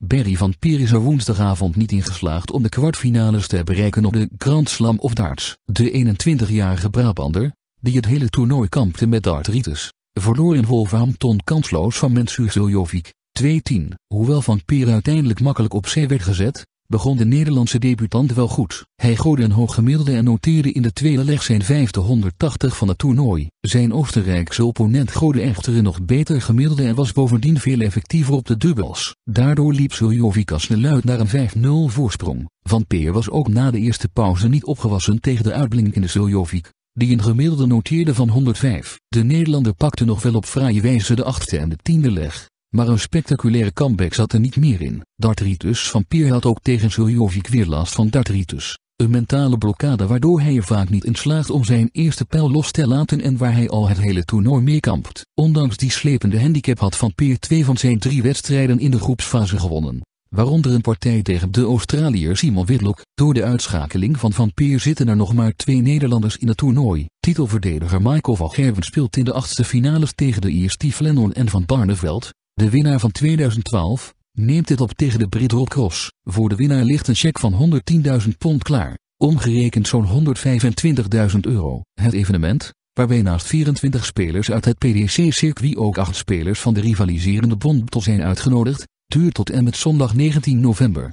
Barry van Pier is er woensdagavond niet in geslaagd om de kwartfinales te bereiken op de Grand Slam of Darts. De 21-jarige Brabander, die het hele toernooi kampte met artritis, verloor in Wolverhampton kansloos van Mensur Zuljovic, 2-10. Hoewel Van Pier uiteindelijk makkelijk op zee werd gezet, begon de Nederlandse debutant wel goed. Hij gooide een hoog gemiddelde en noteerde in de tweede leg zijn vijfde 180 van het toernooi. Zijn Oostenrijkse opponent gooide echter een nog beter gemiddelde en was bovendien veel effectiever op de dubbels. Daardoor liep als de luid naar een 5-0 voorsprong. Van Peer was ook na de eerste pauze niet opgewassen tegen de uitblinkende Suljovic die een gemiddelde noteerde van 105. De Nederlander pakte nog wel op fraaie wijze de achtste en de tiende leg, maar een spectaculaire comeback zat er niet meer in. Dartritus van Pier had ook tegen Suljovic weer last van Dartritus. Een mentale blokkade waardoor hij er vaak niet in slaagt om zijn eerste pijl los te laten en waar hij al het hele toernooi mee kampt. Ondanks die slepende handicap had Van Peer twee van zijn drie wedstrijden in de groepsfase gewonnen. Waaronder een partij tegen de Australiër Simon Whitlock. Door de uitschakeling van Van Peer zitten er nog maar twee Nederlanders in het toernooi. Titelverdediger Michael van Gerwen speelt in de achtste finales tegen de Steve Lennon en Van Barneveld. De winnaar van 2012 neemt dit op tegen de Brit Rob Cross. Voor de winnaar ligt een cheque van 110.000 pond klaar, omgerekend zo'n 125.000 euro. Het evenement, waarbij naast 24 spelers uit het PDC-circuit ook 8 spelers van de rivaliserende bond zijn uitgenodigd, duurt tot en met zondag 19 november.